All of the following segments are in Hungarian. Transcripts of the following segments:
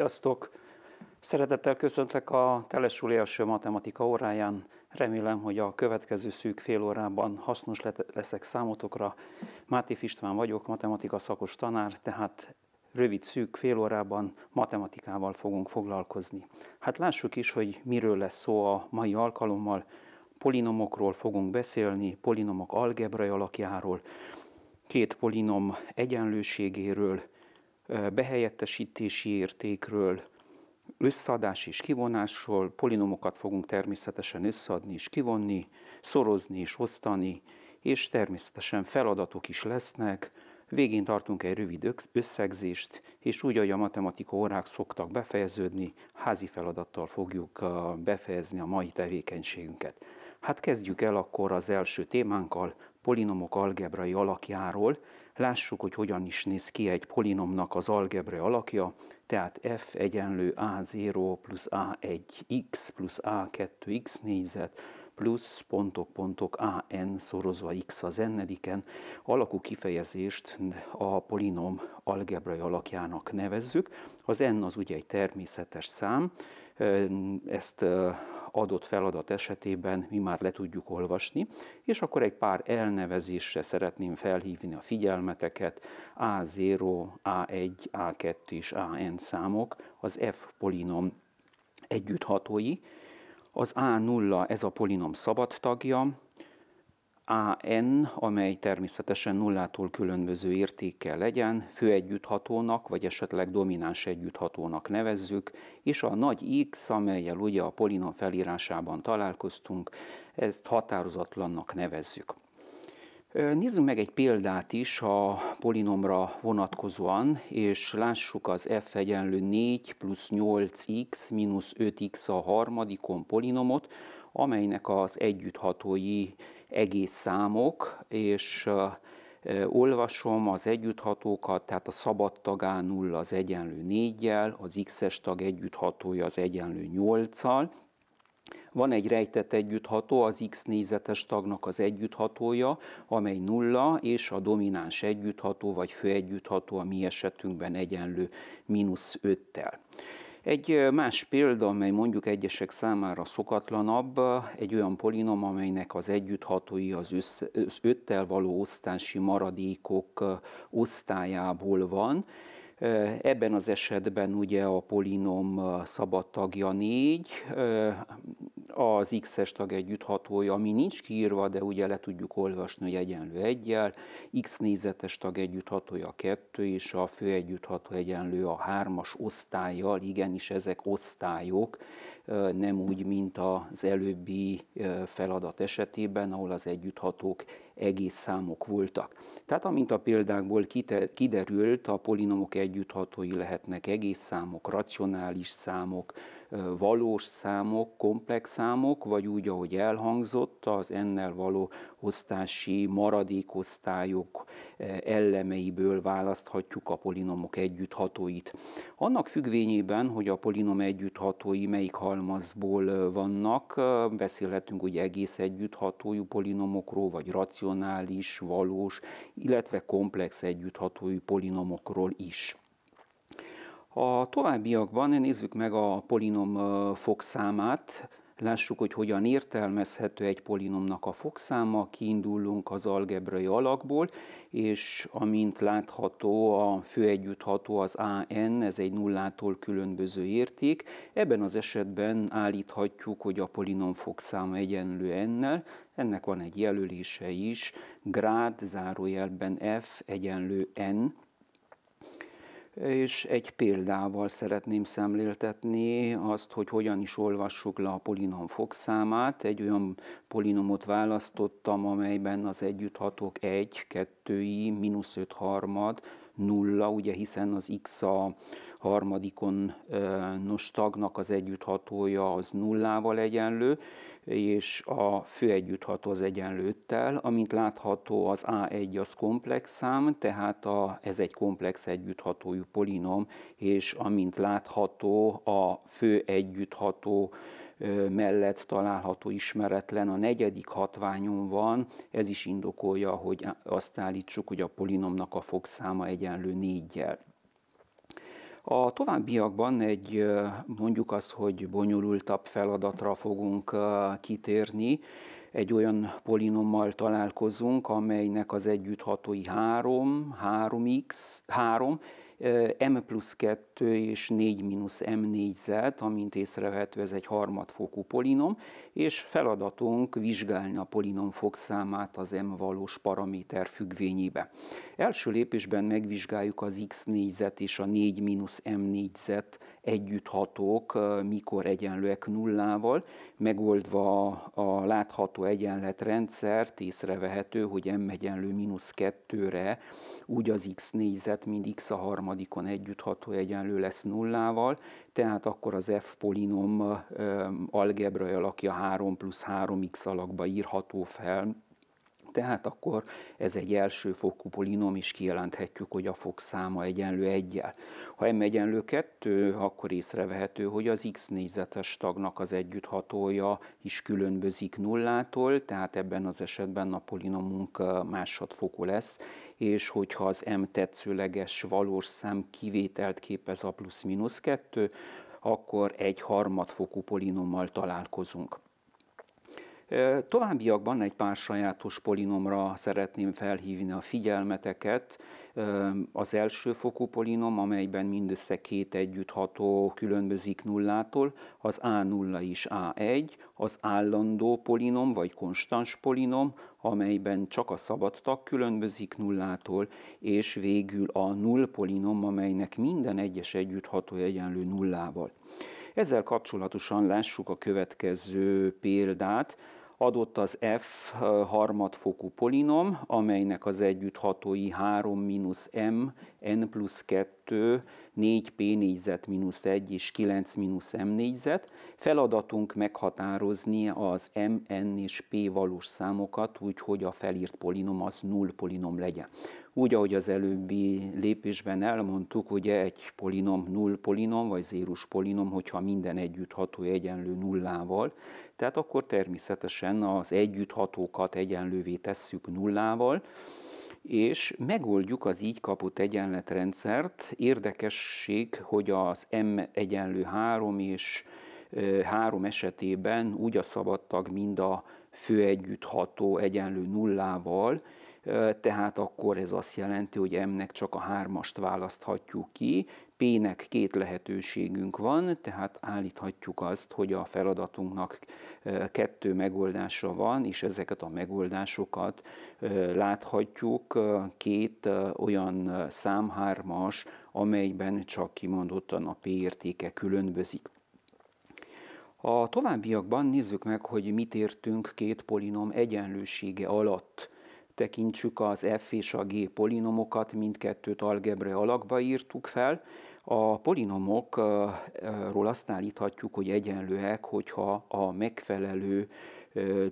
Sziasztok! Szeretettel köszöntlek a Telesúli első matematika óráján. Remélem, hogy a következő szűk fél órában hasznos leszek számotokra. Máté István vagyok, matematika szakos tanár, tehát rövid szűk fél órában matematikával fogunk foglalkozni. Hát lássuk is, hogy miről lesz szó a mai alkalommal. Polinomokról fogunk beszélni, polinomok algebrai alakjáról, két polinom egyenlőségéről, behelyettesítési értékről, összeadás és kivonásról, polinomokat fogunk természetesen összeadni és kivonni, szorozni és osztani, és természetesen feladatok is lesznek, végén tartunk egy rövid összegzést, és úgy, ahogy a matematika órák szoktak befejeződni, házi feladattal fogjuk befejezni a mai tevékenységünket. Hát kezdjük el akkor az első témánkkal, polinomok algebrai alakjáról, Lássuk, hogy hogyan is néz ki egy polinomnak az algebra alakja, tehát f egyenlő a0 plusz a1x plusz a2x négyzet plusz pontok, pontok, an szorozva x az n-ediken alakú kifejezést a polinom algebrai alakjának nevezzük. Az n az ugye egy természetes szám, ezt adott feladat esetében mi már le tudjuk olvasni, és akkor egy pár elnevezésre szeretném felhívni a figyelmeteket, A0, A1, A2 és AN számok, az F polinom együtthatói, az A0 ez a polinom szabad tagja, AN, amely természetesen nullától különböző értékkel legyen, együtthatónak vagy esetleg domináns együtthatónak nevezzük, és a nagy X, amelyel ugye a polinom felírásában találkoztunk, ezt határozatlannak nevezzük. Nézzünk meg egy példát is a polinomra vonatkozóan, és lássuk az f egyenlő 4 plusz 8x mínusz 5x a harmadikon polinomot, amelynek az együtthatói egész számok, és olvasom az együtthatókat, tehát a szabad tagá 0 az egyenlő 4-jel, az x-es tag együtthatója az egyenlő 8-al, van egy rejtett együttható, az x négyzetes tagnak az együtthatója, amely nulla, és a domináns együttható vagy főegyüttható a mi esetünkben egyenlő mínusz 5-tel. Egy más példa, amely mondjuk egyesek számára szokatlanabb, egy olyan polinom, amelynek az együtthatói az, össz, az öttel való osztási maradékok osztályából van. Ebben az esetben ugye a polinom szabad tagja négy, az X-es tag együtthatója, ami nincs kiírva, de ugye le tudjuk olvasni, hogy egyenlő egyel, X nézetes tag együtthatója a kettő és a fő együttható egyenlő a hármas osztályjal, igenis ezek osztályok, nem úgy, mint az előbbi feladat esetében, ahol az együtthatók egész számok voltak. Tehát amint a példákból kiderült, a polinomok együtthatói lehetnek egész számok, racionális számok, valós számok, komplex számok, vagy úgy, ahogy elhangzott, az ennel való osztási maradékosztályok ellemeiből választhatjuk a polinomok együtthatóit. Annak függvényében, hogy a polinom együtthatói melyik halmazból vannak, beszélhetünk ugye egész együtthatójú polinomokról, vagy racionális, valós, illetve komplex együtthatójú polinomokról is. A továbbiakban nézzük meg a polinom fogszámát, lássuk, hogy hogyan értelmezhető egy polinomnak a fogszáma, kiindulunk az algebrai alakból, és amint látható, a főegyüttható az AN, ez egy nullától különböző érték. Ebben az esetben állíthatjuk, hogy a polinom fogszáma egyenlő n-nel, ennek van egy jelölése is, grád zárójelben f egyenlő n, és egy példával szeretném szemléltetni azt, hogy hogyan is olvassuk le a polinom fogszámát. Egy olyan polinomot választottam, amelyben az együtthatók 1, 2i, mínusz 5 harmad, nulla, ugye hiszen az x a harmadikon nos tagnak az együtthatója az nullával egyenlő, és a főegyüttható az egyenlőttel. Amint látható, az A1 az komplex szám, tehát a, ez egy komplex együtthatójú polinom, és amint látható, a főegyütható mellett található ismeretlen, a negyedik hatványon van, ez is indokolja, hogy azt állítsuk, hogy a polinomnak a fogszáma egyenlő négyel. A továbbiakban egy mondjuk az, hogy bonyolultabb feladatra fogunk kitérni, egy olyan polinommal találkozunk, amelynek az együtthatói 3, 3x, 3, M plusz 2 és 4 mínusz M négyzet, amint észrevehető, ez egy harmadfokú polinom, és feladatunk vizsgálni a polinom fokszámát az M valós paraméter függvényébe. Első lépésben megvizsgáljuk az x négyzet és a 4 mínusz M négyzet együtthatók, mikor egyenlőek nullával. Megoldva a látható egyenletrendszert észrevehető, hogy m egyenlő mínusz kettőre. úgy az x négyzet, mint x a harmadikon együttható egyenlő lesz nullával, tehát akkor az f polinom algebrai alakja 3 plusz 3x alakba írható fel, tehát akkor ez egy elsőfokú polinom, és kijelenthetjük, hogy a fok száma egyenlő egyel. Ha m egyenlő kettő, akkor észrevehető, hogy az x négyzetes tagnak az együtthatója is különbözik nullától, tehát ebben az esetben a polinomunk másodfokú lesz, és hogyha az m tetszőleges valós szám kivételt képez a plusz-minusz kettő, akkor egy harmadfokú polinommal találkozunk. Továbbiakban egy pár sajátos polinomra szeretném felhívni a figyelmeteket. Az első fokú polinom, amelyben mindössze két együttható különbözik nullától, az A0 is A1, az állandó polinom vagy konstans polinom, amelyben csak a szabad tag különbözik nullától, és végül a null polinom, amelynek minden egyes együttható egyenlő nullával. Ezzel kapcsolatosan lássuk a következő példát. Adott az F harmadfokú polinom, amelynek az együtthatói 3 m, n plusz 2, 4p négyzet mínusz 1 és 9 mínusz m négyzet. Feladatunk meghatározni az m, n és p valós számokat, úgyhogy a felírt polinom az null polinom legyen. Úgy, ahogy az előbbi lépésben elmondtuk, hogy egy polinom null polinom, vagy zérus polinom, hogyha minden együttható egyenlő nullával, tehát akkor természetesen az együtthatókat egyenlővé tesszük nullával, és megoldjuk az így kapott egyenletrendszert. Érdekesség, hogy az M egyenlő 3 és 3 esetében úgy a szabadtag, mind a főegyütható egyenlő nullával tehát akkor ez azt jelenti, hogy M-nek csak a hármast választhatjuk ki, P-nek két lehetőségünk van, tehát állíthatjuk azt, hogy a feladatunknak kettő megoldása van, és ezeket a megoldásokat láthatjuk két olyan számhármas, amelyben csak kimondottan a P értéke különbözik. A továbbiakban nézzük meg, hogy mit értünk két polinom egyenlősége alatt tekintsük az f és a g polinomokat, mindkettőt algebra alakba írtuk fel. A polinomokról azt állíthatjuk, hogy egyenlőek, hogyha a megfelelő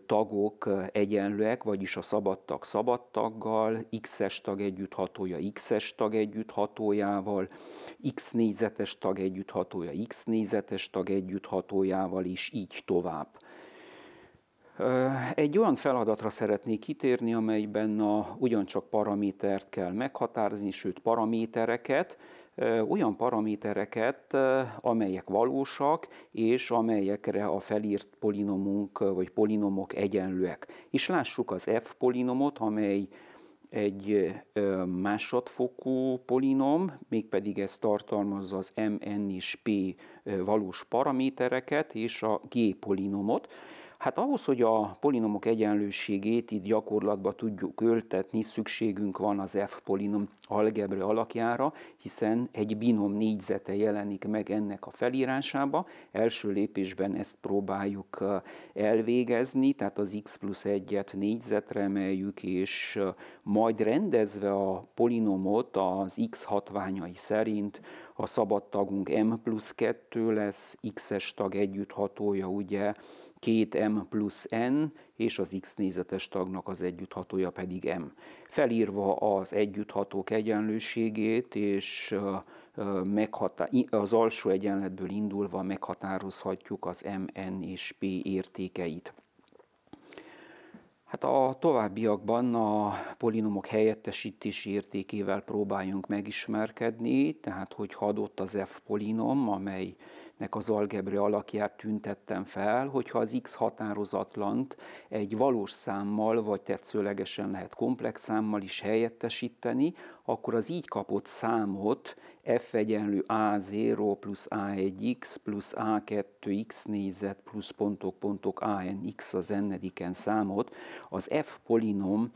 tagok egyenlőek, vagyis a szabadtag szabadtaggal, x-es tag együtthatója x-es tag együtthatójával, x négyzetes tag együtthatója x négyzetes tag együtthatójával, és így tovább. Egy olyan feladatra szeretnék kitérni, amelyben a, ugyancsak paramétert kell meghatározni, sőt paramétereket, olyan paramétereket, amelyek valósak, és amelyekre a felírt polinomunk vagy polinomok egyenlőek. És lássuk az f polinomot, amely egy másodfokú polinom, mégpedig ez tartalmazza az mn és p valós paramétereket és a g polinomot. Hát ahhoz, hogy a polinomok egyenlőségét itt gyakorlatba tudjuk öltetni, szükségünk van az F-polinom algebra alakjára, hiszen egy binom négyzete jelenik meg ennek a felírásába. Első lépésben ezt próbáljuk elvégezni, tehát az x plusz 1-et négyzetre emeljük, és majd rendezve a polinomot az x hatványai szerint, a szabad tagunk m plusz 2 lesz, x-es tag együtt hatója ugye 2m plusz n, és az x nézetes tagnak az együtthatója pedig m. Felírva az együtthatók egyenlőségét, és az alsó egyenletből indulva meghatározhatjuk az m, n és p értékeit. Hát a továbbiakban a polinomok helyettesítési értékével próbáljunk megismerkedni, tehát hogy adott az f polinom, amely nek az algebra alakját tüntettem fel, hogyha az x határozatlant egy valós számmal, vagy tetszőlegesen lehet komplex számmal is helyettesíteni, akkor az így kapott számot f egyenlő a0 plusz a1x plusz a2x négyzet plusz pontok pontok anx az n számot az f polinom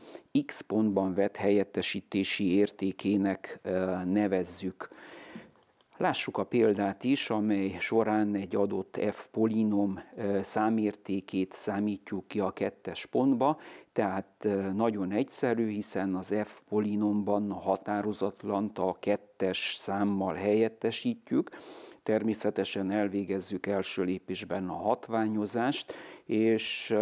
x pontban vett helyettesítési értékének eh, nevezzük. Lássuk a példát is, amely során egy adott f polinom számértékét számítjuk ki a kettes pontba, tehát nagyon egyszerű, hiszen az f polinomban a határozatlant a kettes számmal helyettesítjük, Természetesen elvégezzük első lépésben a hatványozást, és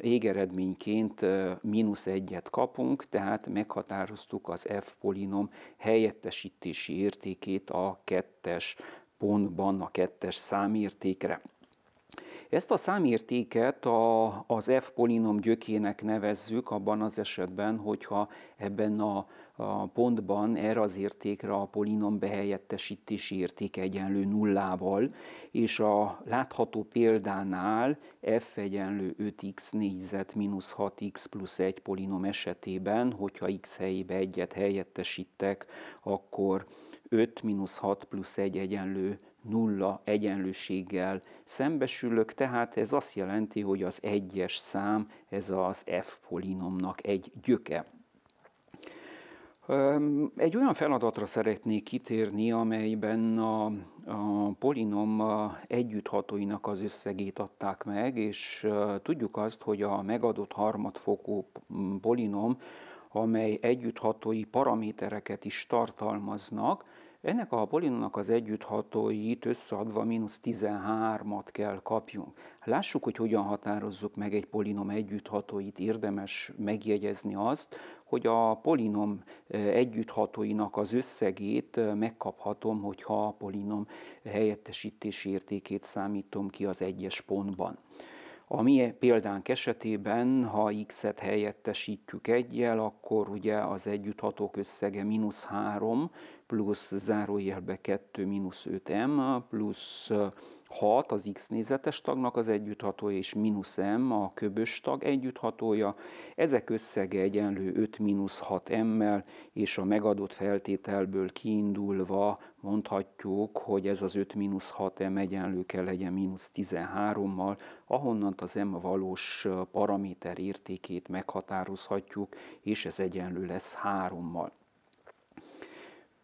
végeredményként mínusz egyet kapunk, tehát meghatároztuk az F-polinom helyettesítési értékét a kettes pontban, a kettes számértékre. Ezt a számértéket a, az F-polinom gyökének nevezzük abban az esetben, hogyha ebben a a pontban erre az értékre a polinom behelyettesítési értéke egyenlő nullával, és a látható példánál f egyenlő 5x négyzet mínusz 6x plusz 1 polinom esetében, hogyha x helyébe egyet helyettesítek, akkor 5 mínusz 6 plusz 1 egyenlő nulla egyenlőséggel szembesülök, tehát ez azt jelenti, hogy az egyes szám, ez az f polinomnak egy gyöke. Egy olyan feladatra szeretnék kitérni, amelyben a, a polinom együtthatóinak az összegét adták meg, és tudjuk azt, hogy a megadott harmadfokú polinom, amely együtthatói paramétereket is tartalmaznak, ennek a polinónak az együtthatóit összeadva mínusz 13-at kell kapjunk. Lássuk, hogy hogyan határozzuk meg egy polinom együtthatóit. Érdemes megjegyezni azt, hogy a polinom e, együtthatóinak az összegét e, megkaphatom, hogyha a polinom helyettesítési értékét számítom ki az egyes pontban. A mi példánk esetében, ha x-et helyettesítjük egyel, akkor ugye az együtthatók összege mínusz 3 plusz zárójelbe 2 mínusz 5m plusz 6 az x nézetes tagnak az együtthatója, és mínusz m a köbös tag együtthatója. Ezek összege egyenlő 5 mínusz 6 m-mel, és a megadott feltételből kiindulva mondhatjuk, hogy ez az 5 mínusz 6 m egyenlő kell legyen mínusz 13-mal, ahonnan az m valós paraméter értékét meghatározhatjuk, és ez egyenlő lesz 3-mal.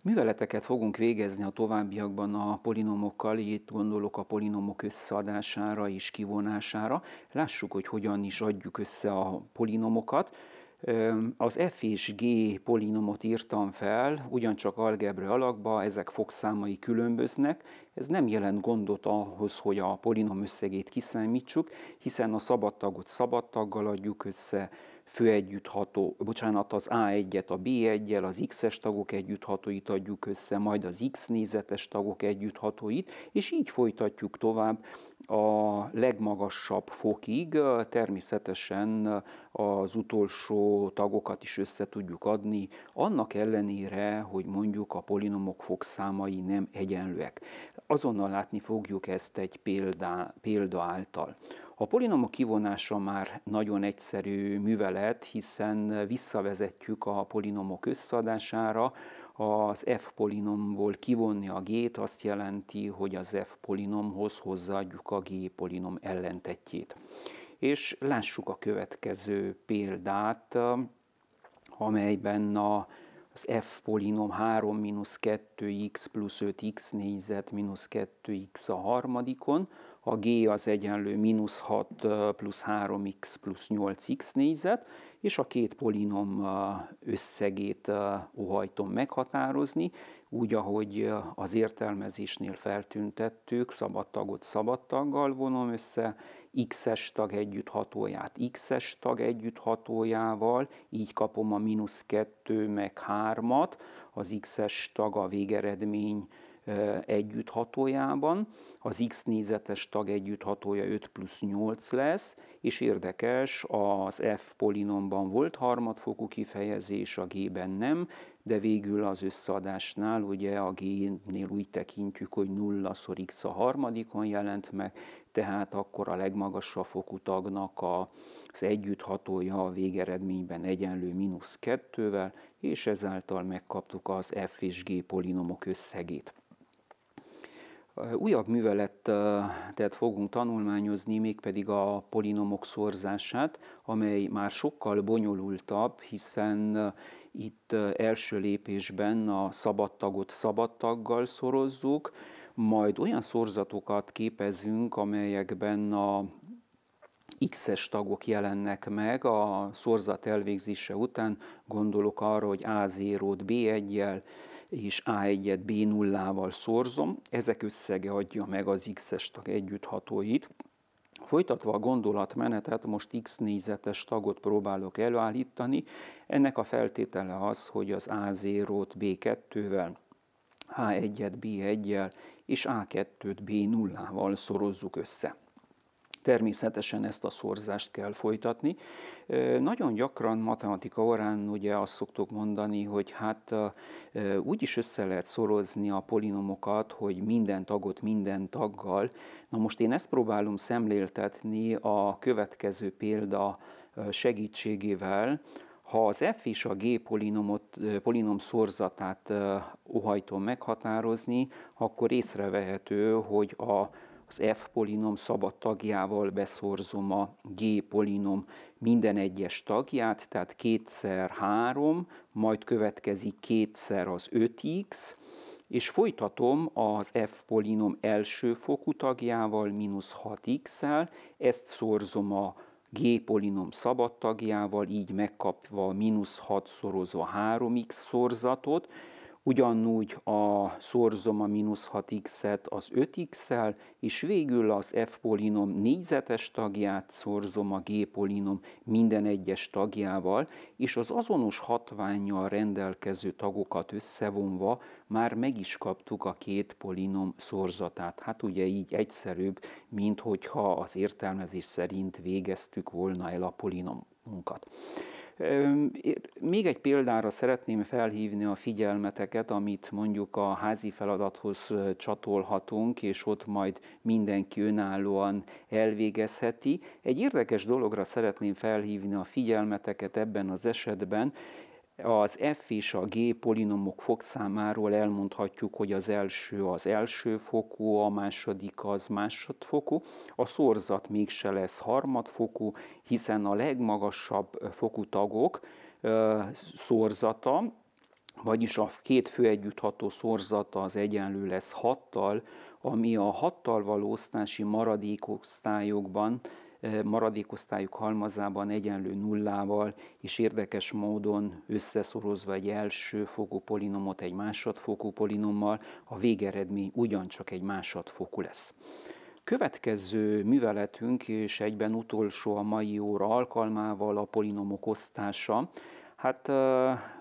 Műveleteket fogunk végezni a továbbiakban a polinomokkal, itt gondolok a polinomok összeadására és kivonására. Lássuk, hogy hogyan is adjuk össze a polinomokat. Az f és g polinomot írtam fel, ugyancsak algebra alakba, ezek fogszámai különböznek. Ez nem jelent gondot ahhoz, hogy a polinom összegét kiszámítsuk, hiszen a szabadtagot szabadtaggal adjuk össze, főegyüttható, bocsánat, az A1-et a B1-jel, az X-es tagok együtthatóit adjuk össze, majd az X nézetes tagok együtthatóit, és így folytatjuk tovább a legmagasabb fokig, természetesen az utolsó tagokat is össze tudjuk adni, annak ellenére, hogy mondjuk a polinomok fokszámai nem egyenlőek. Azonnal látni fogjuk ezt egy példa, példa által. A polinomok kivonása már nagyon egyszerű művelet, hiszen visszavezetjük a polinomok összeadására az f polinomból kivonni a g-t azt jelenti, hogy az f polinomhoz hozzáadjuk a g polinom ellentetjét. És lássuk a következő példát, amelyben a az f polinom 3 2x plusz 5x négyzet 2x a harmadikon, a g az egyenlő mínusz 6 plusz 3x plusz 8x négyzet, és a két polinom összegét óhajtom meghatározni, úgy, ahogy az értelmezésnél feltüntettük, szabad taggal vonom össze, x-es tag együtt hatóját x-es tag együtt hatójával, így kapom a mínusz 2 meg 3-at, az x-es tag a végeredmény együtthatójában, az x nézetes tag együtthatója 5 plusz 8 lesz, és érdekes, az f polinomban volt harmadfokú kifejezés, a g-ben nem, de végül az összeadásnál ugye a g-nél úgy tekintjük, hogy 0 szor x a harmadikon jelent meg, tehát akkor a legmagasabb fokú tagnak az együtthatója a végeredményben egyenlő mínusz kettővel, és ezáltal megkaptuk az f és g polinomok összegét. Újabb műveletet fogunk tanulmányozni, mégpedig a polinomok szorzását, amely már sokkal bonyolultabb, hiszen eh, itt eh, első lépésben a szabadtagot szabadtaggal szorozzuk, majd olyan szorzatokat képezünk, amelyekben a X-es tagok jelennek meg a szorzat elvégzése után, gondolok arra, hogy A0-t B1-jel, és A1-et B0-val szorzom, ezek összege adja meg az X-es tag együtthatóit. Folytatva a gondolatmenetet, most x négyzetes tagot próbálok előállítani. Ennek a feltétele az, hogy az A0-t B2-vel, H1-et B1-jel és A2-t B0-val szorozzuk össze. Természetesen ezt a szorzást kell folytatni. Nagyon gyakran matematika órán ugye azt szoktuk mondani, hogy hát úgy is össze lehet szorozni a polinomokat, hogy minden tagot minden taggal. Na most én ezt próbálom szemléltetni a következő példa segítségével, ha az f és a g polinomot, polinom szorzatát óhajtom meghatározni, akkor észrevehető, hogy a az f polinom szabad tagjával beszorzom a g polinom minden egyes tagját, tehát kétszer 3, majd következik kétszer az 5x, és folytatom az f polinom első fokú tagjával, mínusz 6x-el, ezt szorzom a g polinom szabad tagjával, így megkapva mínusz 6 szorozva 3x szorzatot, ugyanúgy a szorzom a mínusz 6x-et az 5x-el, és végül az f polinom négyzetes tagját szorzom a g polinom minden egyes tagjával, és az azonos hatványjal rendelkező tagokat összevonva már meg is kaptuk a két polinom szorzatát. Hát ugye így egyszerűbb, mint hogyha az értelmezés szerint végeztük volna el a polinomunkat. Még egy példára szeretném felhívni a figyelmeteket, amit mondjuk a házi feladathoz csatolhatunk, és ott majd mindenki önállóan elvégezheti. Egy érdekes dologra szeretném felhívni a figyelmeteket ebben az esetben, az f és a g polinomok fokszámáról elmondhatjuk, hogy az első az első fokú, a második az másodfokú, a szorzat mégse lesz harmadfokú, hiszen a legmagasabb fokú tagok szorzata, vagyis a két együttható szorzata az egyenlő lesz hattal, ami a hattal való osztási maradékosztályokban maradékosztályuk halmazában egyenlő nullával, és érdekes módon összeszorozva egy első fokú polinomot egy másodfokú polinommal, a végeredmény ugyancsak egy másodfokú lesz. Következő műveletünk, és egyben utolsó a mai óra alkalmával a polinomok osztása. Hát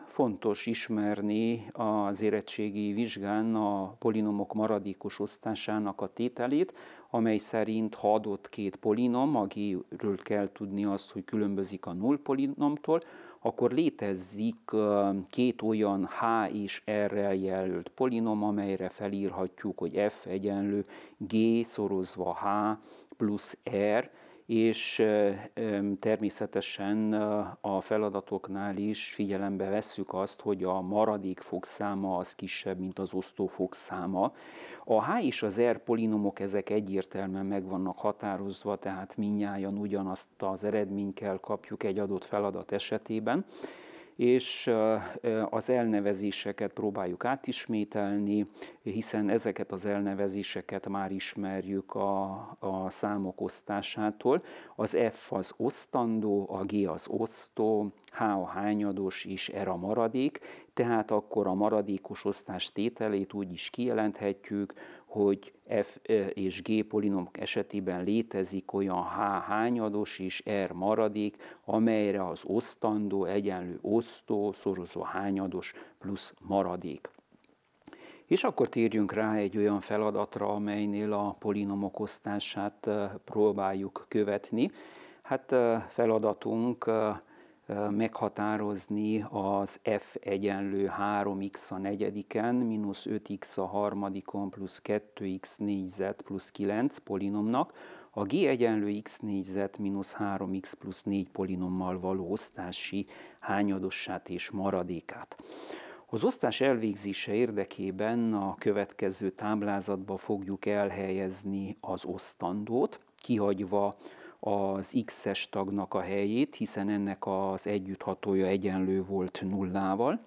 fontos ismerni az érettségi vizsgán a polinomok maradékos osztásának a tételét, amely szerint ha adott két polinom, a G-ről kell tudni azt, hogy különbözik a null polinomtól, akkor létezik két olyan H és R-rel jelölt polinom, amelyre felírhatjuk, hogy F egyenlő G szorozva H plusz R, és természetesen a feladatoknál is figyelembe vesszük azt, hogy a maradék fogszáma az kisebb, mint az osztó fogszáma. A H és az R polinomok ezek egyértelműen meg vannak határozva, tehát minnyáján ugyanazt az eredményt kell kapjuk egy adott feladat esetében és az elnevezéseket próbáljuk átismételni, hiszen ezeket az elnevezéseket már ismerjük a, a számok osztásától. Az F az osztandó, a G az osztó, H a hányados és R a maradék, tehát akkor a maradékos osztás tételét úgy is kijelenthetjük, hogy F és G polinomok esetében létezik olyan H hányados és R maradék, amelyre az osztandó egyenlő osztó szorozó hányados plusz maradék. És akkor térjünk rá egy olyan feladatra, amelynél a polinomok osztását próbáljuk követni. Hát feladatunk meghatározni az f egyenlő 3x a negyediken, mínusz 5x a harmadikon, plusz 2x négyzet plusz 9 polinomnak, a g egyenlő x négyzet mínusz 3x plusz 4 polinommal való osztási hányadossát és maradékát. Az osztás elvégzése érdekében a következő táblázatba fogjuk elhelyezni az osztandót, kihagyva az X-es tagnak a helyét, hiszen ennek az együtthatója egyenlő volt nullával,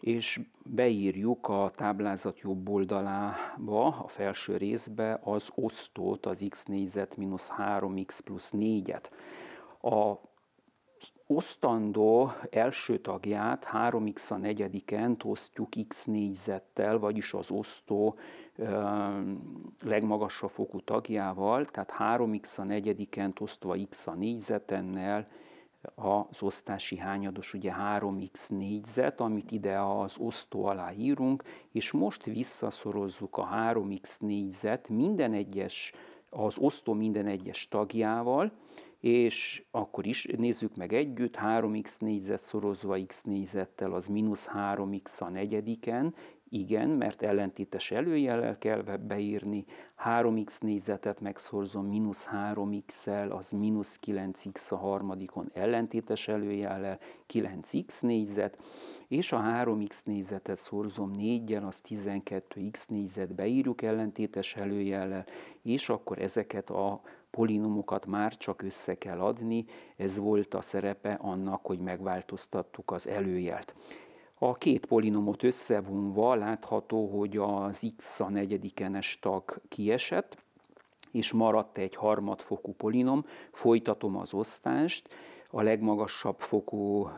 és beírjuk a táblázat jobb oldalába, a felső részbe az osztót, az x négyzet mínusz 3x plusz 4-et. A osztandó első tagját 3x a negyedikent osztjuk x négyzettel, vagyis az osztó legmagasabb fokú tagjával, tehát 3x a negyedikent osztva x a négyzetennel az osztási hányados, ugye 3x négyzet, amit ide az osztó alá írunk, és most visszaszorozzuk a 3x négyzet minden egyes, az osztó minden egyes tagjával, és akkor is nézzük meg együtt, 3x négyzet szorozva x négyzettel az mínusz 3x a negyediken, igen, mert ellentétes előjellel kell beírni, 3x négyzetet megszorzom mínusz 3x-el, az mínusz 9x a harmadikon ellentétes előjellel, 9x négyzet, és a 3x négyzetet szorzom 4-jel, az 12x négyzet beírjuk ellentétes előjellel, és akkor ezeket a polinomokat már csak össze kell adni, ez volt a szerepe annak, hogy megváltoztattuk az előjelt. A két polinomot összevonva látható, hogy az x a negyedikenes tag kiesett, és maradt egy harmadfokú polinom, folytatom az osztást, a legmagasabb fokú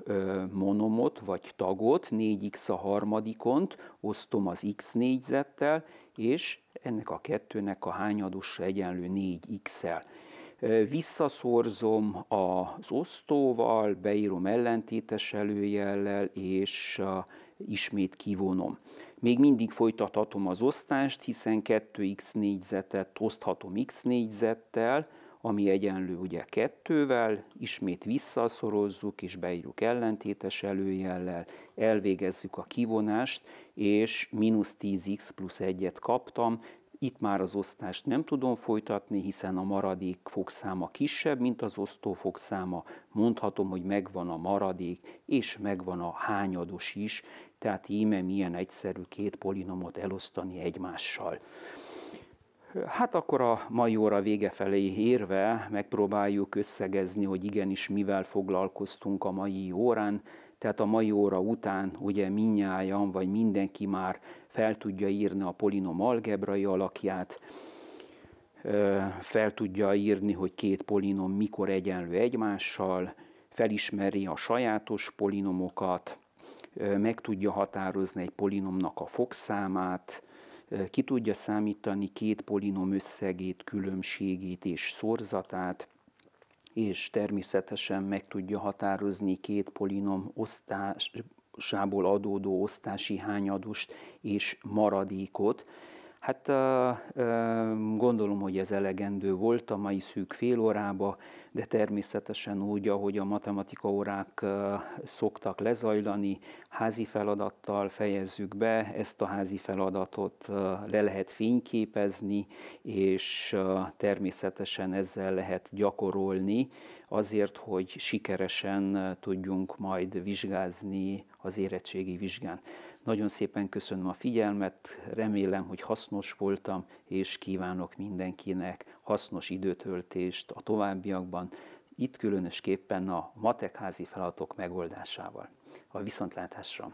monomot vagy tagot, 4x a harmadikont, osztom az x négyzettel, és ennek a kettőnek a hányadosa egyenlő 4x-el. Visszaszorzom az osztóval, beírom ellentétes előjellel, és ismét kivonom. Még mindig folytathatom az osztást, hiszen 2x négyzetet oszthatom x négyzettel, ami egyenlő ugye kettővel, ismét visszaszorozzuk és beírjuk ellentétes előjellel, elvégezzük a kivonást, és mínusz 10x plusz 1-et kaptam, itt már az osztást nem tudom folytatni, hiszen a maradék fogszáma kisebb, mint az osztó fogszáma. Mondhatom, hogy megvan a maradék, és megvan a hányados is, tehát íme milyen egyszerű két polinomot elosztani egymással. Hát akkor a mai óra vége felé érve megpróbáljuk összegezni, hogy igenis mivel foglalkoztunk a mai órán, tehát a mai óra után ugye minnyájan, vagy mindenki már fel tudja írni a polinom algebrai alakját, fel tudja írni, hogy két polinom mikor egyenlő egymással, felismeri a sajátos polinomokat, meg tudja határozni egy polinomnak a fogszámát, ki tudja számítani két polinom összegét, különbségét és szorzatát, és természetesen meg tudja határozni két polinom osztásából adódó osztási hányadost és maradékot, Hát gondolom, hogy ez elegendő volt a mai szűk fél órába, de természetesen úgy, ahogy a matematika órák szoktak lezajlani, házi feladattal fejezzük be, ezt a házi feladatot le lehet fényképezni, és természetesen ezzel lehet gyakorolni azért, hogy sikeresen tudjunk majd vizsgázni az érettségi vizsgán. Nagyon szépen köszönöm a figyelmet, remélem, hogy hasznos voltam, és kívánok mindenkinek hasznos időtöltést a továbbiakban, itt különösképpen a matekházi feladatok megoldásával. A viszontlátásra!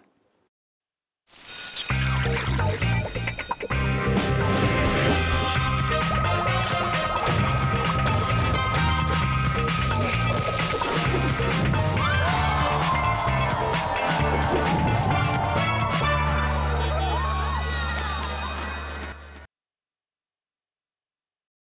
Thank you.